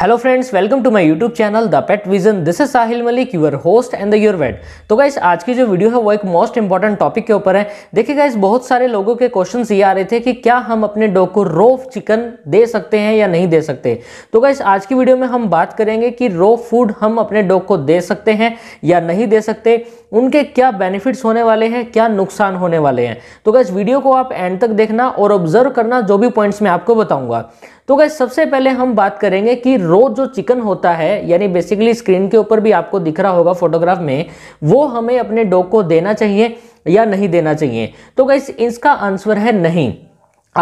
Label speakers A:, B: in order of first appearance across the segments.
A: hello friends welcome to my YouTube channel the pet vision this is Sahil Malik your host and the your vet तो guys आज की जो video है वो एक मोस्ट इंपॉर्टेंट टॉपिक के ऊपर है देखिए गाइस बहुत सारे लोगों के क्वेश्चन ये आ रहे थे कि क्या हम अपने डॉग को रोफ चिकन दे सकते हैं या नहीं दे सकते तो गाइस आज की वीडियो में हम बात करेंगे कि रो फूड हम अपने डॉग को दे सकते हैं या नहीं दे सकते उनके क्या बेनिफिट्स होने वाले हैं क्या नुकसान होने वाले हैं तो गाइस वीडियो को आप एंड तक देखना और ऑब्जर्व करना जो भी पॉइंट्स मैं आपको बताऊंगा तो गए सबसे पहले हम बात करेंगे कि रोज जो चिकन होता है यानी बेसिकली स्क्रीन के ऊपर भी आपको दिख रहा होगा फोटोग्राफ में वो हमें अपने डॉग को देना चाहिए या नहीं देना चाहिए तो गैस इसका आंसर है नहीं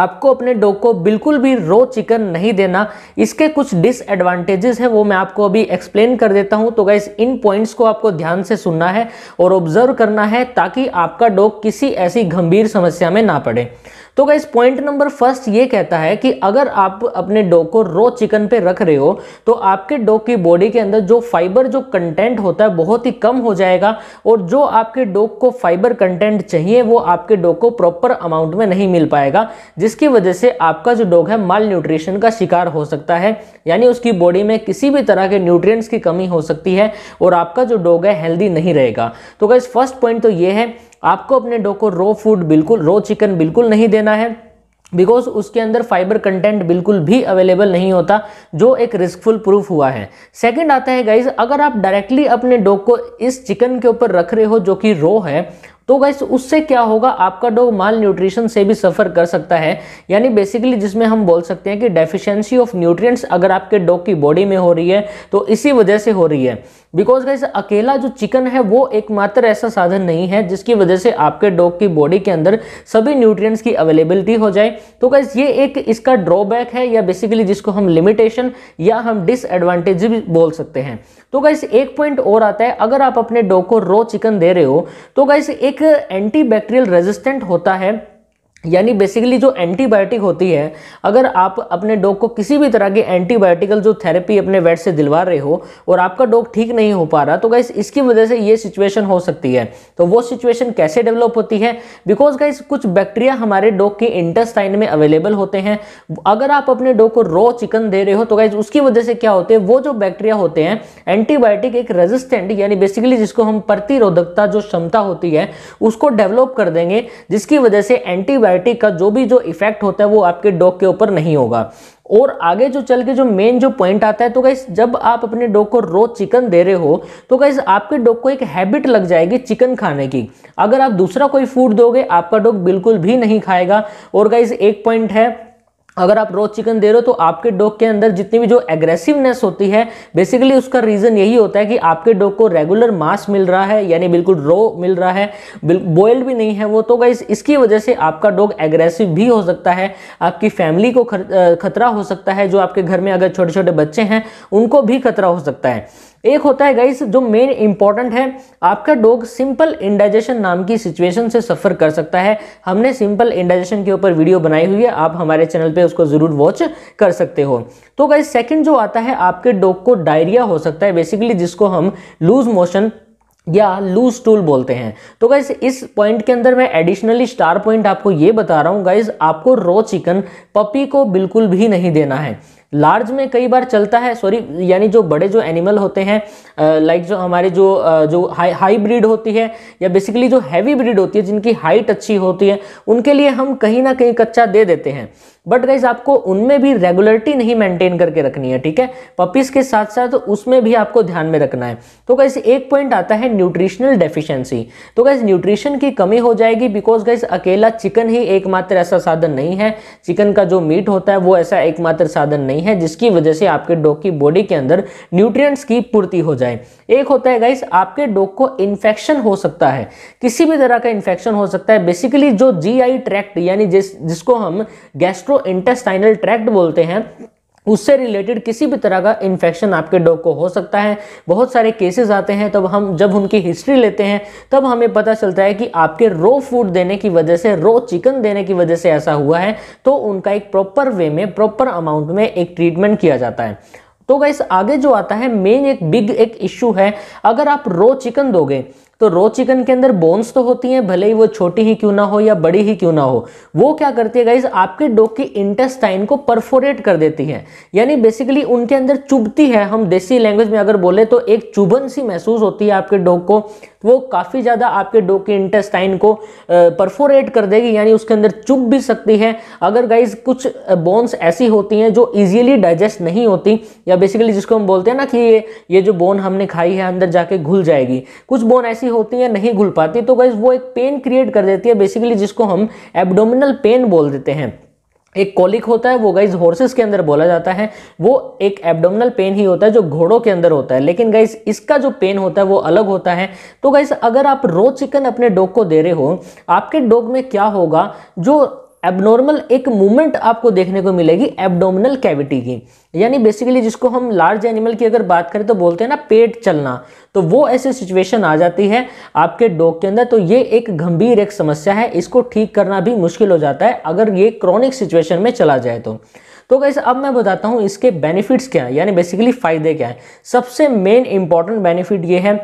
A: आपको अपने डॉग को बिल्कुल भी रो चिकन नहीं देना इसके कुछ डिसएडवांटेजेस हैं वो मैं आपको अभी एक्सप्लेन कर देता हूं तो गैस इन पॉइंट्स को आपको ध्यान से सुनना है और ऑब्जर्व करना है ताकि आपका डॉग किसी ऐसी गंभीर समस्या में ना पड़े तो गाइज पॉइंट नंबर फर्स्ट ये कहता है कि अगर आप अपने डॉग को रो चिकन पे रख रहे हो तो आपके डॉग की बॉडी के अंदर जो फाइबर जो कंटेंट होता है बहुत ही कम हो जाएगा और जो आपके डॉग को फाइबर कंटेंट चाहिए वो आपके डॉग को प्रॉपर अमाउंट में नहीं मिल पाएगा जिसकी वजह से आपका जो डॉग है माल न्यूट्रिशन का शिकार हो सकता है यानी उसकी बॉडी में किसी भी तरह के न्यूट्रिएंट्स की कमी हो सकती है और आपका जो डॉग है हेल्दी नहीं रहेगा तो गाइज फर्स्ट पॉइंट तो ये है आपको अपने डो को रो फूड बिल्कुल रो चिकन बिल्कुल नहीं देना है बिकॉज उसके अंदर फाइबर कंटेंट बिल्कुल भी अवेलेबल नहीं होता जो एक रिस्कफुल प्रूफ हुआ है सेकंड आता है गाइज अगर आप डायरेक्टली अपने डॉग को इस चिकन के ऊपर रख रहे हो जो कि रो है तो गैस उससे क्या होगा आपका डॉग माल न्यूट्रिशन से भी सफ़र कर सकता है यानी बेसिकली जिसमें हम बोल सकते हैं कि डेफिशिएंसी ऑफ न्यूट्रिएंट्स अगर आपके डॉग की बॉडी में हो रही है तो इसी वजह से हो रही है बिकॉज गैस अकेला जो चिकन है वो एकमात्र ऐसा साधन नहीं है जिसकी वजह से आपके डॉग की बॉडी के अंदर सभी न्यूट्रिएंट्स की अवेलेबिलिटी हो जाए तो गैस ये एक इसका ड्रॉबैक है या बेसिकली जिसको हम लिमिटेशन या हम डिसएडवाटेज भी बोल सकते हैं तो गैस एक पॉइंट और आता है अगर आप अपने डॉग को रॉ चिकन दे रहे हो तो गैस एक एक एंटी बैक्टीरियल रेजिस्टेंट होता है यानी बेसिकली जो एंटीबायोटिक होती है अगर आप अपने डॉग को किसी भी तरह की एंटीबायोटिकल जो थेरेपी अपने वेट से दिलवा रहे हो और आपका डॉग ठीक नहीं हो पा रहा तो गाइस इसकी वजह से ये सिचुएशन हो सकती है तो वो सिचुएशन कैसे डेवलप होती है बिकॉज गाइस कुछ बैक्टीरिया हमारे डॉग के इंटेस्टाइन में अवेलेबल होते हैं अगर आप अपने डॉग को रॉ चिकन दे रहे हो तो गाइज उसकी वजह से क्या होते हैं वो जो बैक्टीरिया होते हैं एंटीबायोटिक एक रेजिस्टेंट यानी बेसिकली जिसको हम प्रतिरोधकता जो क्षमता होती है उसको डेवलप कर देंगे जिसकी वजह से एंटीबायोटिक एंजाइटी का जो भी जो इफेक्ट होता है वो आपके डॉग के ऊपर नहीं होगा और आगे जो चल के जो मेन जो पॉइंट आता है तो गाइस जब आप अपने डॉग को रोज चिकन दे रहे हो तो गाइस आपके डॉग को एक हैबिट लग जाएगी चिकन खाने की अगर आप दूसरा कोई फूड दोगे आपका डॉग बिल्कुल भी नहीं खाएगा और गाइस एक पॉइंट है अगर आप रोज चिकन दे रहे हो तो आपके डॉग के अंदर जितनी भी जो एग्रेसिवनेस होती है बेसिकली उसका रीज़न यही होता है कि आपके डॉग को रेगुलर मांस मिल रहा है यानी बिल्कुल रो मिल रहा है बॉयल्ड भी नहीं है वो तो गाइस इसकी वजह से आपका डॉग एग्रेसिव भी हो सकता है आपकी फैमिली को खतरा हो सकता है जो आपके घर में अगर छोटे छोटे बच्चे हैं उनको भी खतरा हो सकता है एक होता है गाइस जो मेन इंपॉर्टेंट है आपका डॉग सिंपल इंडाइजेशन नाम की सिचुएशन से सफ़र कर सकता है हमने सिंपल इंडाइजेशन के ऊपर वीडियो बनाई हुई है आप हमारे चैनल पर उसको ज़रूर वॉच कर सकते हो तो गाइस सेकेंड जो आता है आपके डॉग को डायरिया हो सकता है बेसिकली जिसको हम लूज मोशन या लूज टूल बोलते हैं तो गाइज इस पॉइंट के अंदर मैं एडिशनली स्टार पॉइंट आपको ये बता रहा हूँ गाइज आपको रॉ चिकन पपी को बिल्कुल भी नहीं देना है लार्ज में कई बार चलता है सॉरी यानी जो बड़े जो एनिमल होते हैं लाइक जो हमारे जो जो हाई हाई ब्रीड होती है या बेसिकली जो हैवी ब्रीड होती है जिनकी हाइट अच्छी होती है उनके लिए हम कहीं ना कहीं कच्चा दे देते हैं बट गाइज आपको उनमें भी रेगुलरिटी नहीं मेंटेन करके रखनी है ठीक है पपीज़ के साथ साथ उसमें भी आपको ध्यान में रखना है तो गाइज एक पॉइंट आता है न्यूट्रिशनल डेफिशिएंसी तो गाइज न्यूट्रिशन की कमी हो जाएगी बिकॉज गाइज अकेला चिकन ही एकमात्र ऐसा साधन नहीं है चिकन का जो मीट होता है वो ऐसा एकमात्र साधन नहीं है जिसकी वजह से आपके डॉग की बॉडी के अंदर न्यूट्रिएंट्स की पूर्ति हो जाए एक होता है गाइस आपके डॉग को इन्फेक्शन हो सकता है किसी भी तरह का इन्फेक्शन हो सकता है बेसिकली जो आई ट्रैक्ट यानी जिस जिसको हम गैस्ट्रो इंटेस्टाइनल ट्रैक्ट बोलते हैं उससे रिलेटेड किसी भी तरह का इन्फेक्शन आपके डॉग को हो सकता है बहुत सारे केसेस आते हैं तब हम जब उनकी हिस्ट्री लेते हैं तब हमें पता चलता है कि आपके रो फूड देने की वजह से रो चिकन देने की वजह से ऐसा हुआ है तो उनका एक प्रॉपर वे में प्रॉपर अमाउंट में एक ट्रीटमेंट किया जाता है तो गाइस आगे जो आता है मेन एक बिग एक इश्यू है अगर आप रो चिकन दोगे तो रो चिकन के अंदर बोन्स तो होती हैं भले ही वो छोटी ही क्यों ना हो या बड़ी ही क्यों ना हो वो क्या करती है गाइज आपके डॉग की इंटेस्टाइन को परफोरेट कर देती है यानी बेसिकली उनके अंदर चुभती है हम देसी लैंग्वेज में अगर बोले तो एक चुभन सी महसूस होती है आपके डॉग को वो काफ़ी ज़्यादा आपके डॉग के इंटेस्टाइन को परफोरेट कर देगी यानी उसके अंदर चुभ भी सकती है अगर गाइज कुछ बोन्स ऐसी होती हैं जो ईजिली डाइजेस्ट नहीं होती या बेसिकली जिसको हम बोलते हैं ना कि ये ये जो बोन हमने खाई है अंदर जाके घुल जाएगी कुछ बोन ऐसी ऐसी होती है नहीं घुल पाती तो गाइज वो एक पेन क्रिएट कर देती है बेसिकली जिसको हम एब्डोमिनल पेन बोल देते हैं एक कॉलिक होता है वो गाइज हॉर्सेस के अंदर बोला जाता है वो एक एब्डोमिनल पेन ही होता है जो घोड़ों के अंदर होता है लेकिन गाइज इसका जो पेन होता है वो अलग होता है तो गाइज अगर आप रो चिकन अपने डॉग को दे रहे हो आपके डॉग में क्या होगा जो एबनॉर्मल एक मूवमेंट आपको देखने को मिलेगी एबडोमिनल कैविटी की यानी बेसिकली जिसको हम लार्ज एनिमल की अगर बात करें तो बोलते हैं ना पेट चलना तो वो ऐसी सिचुएशन आ जाती है आपके डॉग के अंदर तो ये एक गंभीर एक समस्या है इसको ठीक करना भी मुश्किल हो जाता है अगर ये क्रॉनिक सिचुएशन में चला जाए तो तो कैसे अब मैं बताता हूँ इसके बेनिफिट्स क्या है यानी बेसिकली फ़ायदे क्या है सबसे मेन इंपॉर्टेंट बेनिफिट ये है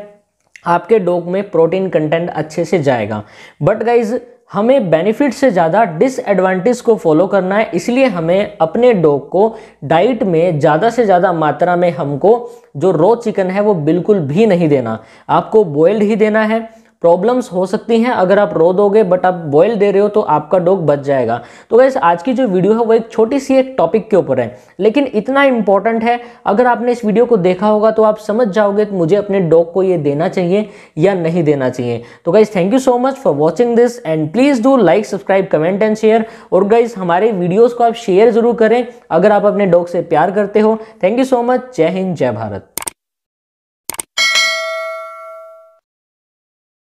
A: आपके डॉग में प्रोटीन कंटेंट अच्छे से जाएगा बट गाइज हमें बेनिफिट से ज़्यादा डिसएडवांटेज को फॉलो करना है इसलिए हमें अपने डॉग को डाइट में ज़्यादा से ज़्यादा मात्रा में हमको जो रॉ चिकन है वो बिल्कुल भी नहीं देना आपको बॉयल्ड ही देना है प्रॉब्लम्स हो सकती हैं अगर आप रो दोगे बट आप बॉयल दे रहे हो तो आपका डॉग बच जाएगा तो गैस आज की जो वीडियो है वो एक छोटी सी एक टॉपिक के ऊपर है लेकिन इतना इंपॉर्टेंट है अगर आपने इस वीडियो को देखा होगा तो आप समझ जाओगे कि मुझे अपने डॉग को ये देना चाहिए या नहीं देना चाहिए तो guys thank you so much for watching this and please do like subscribe comment and share और गाइज हमारे वीडियोज़ को आप शेयर ज़रूर करें अगर आप अपने डॉग से प्यार करते हो थैंक यू सो मच जय हिंद जय भारत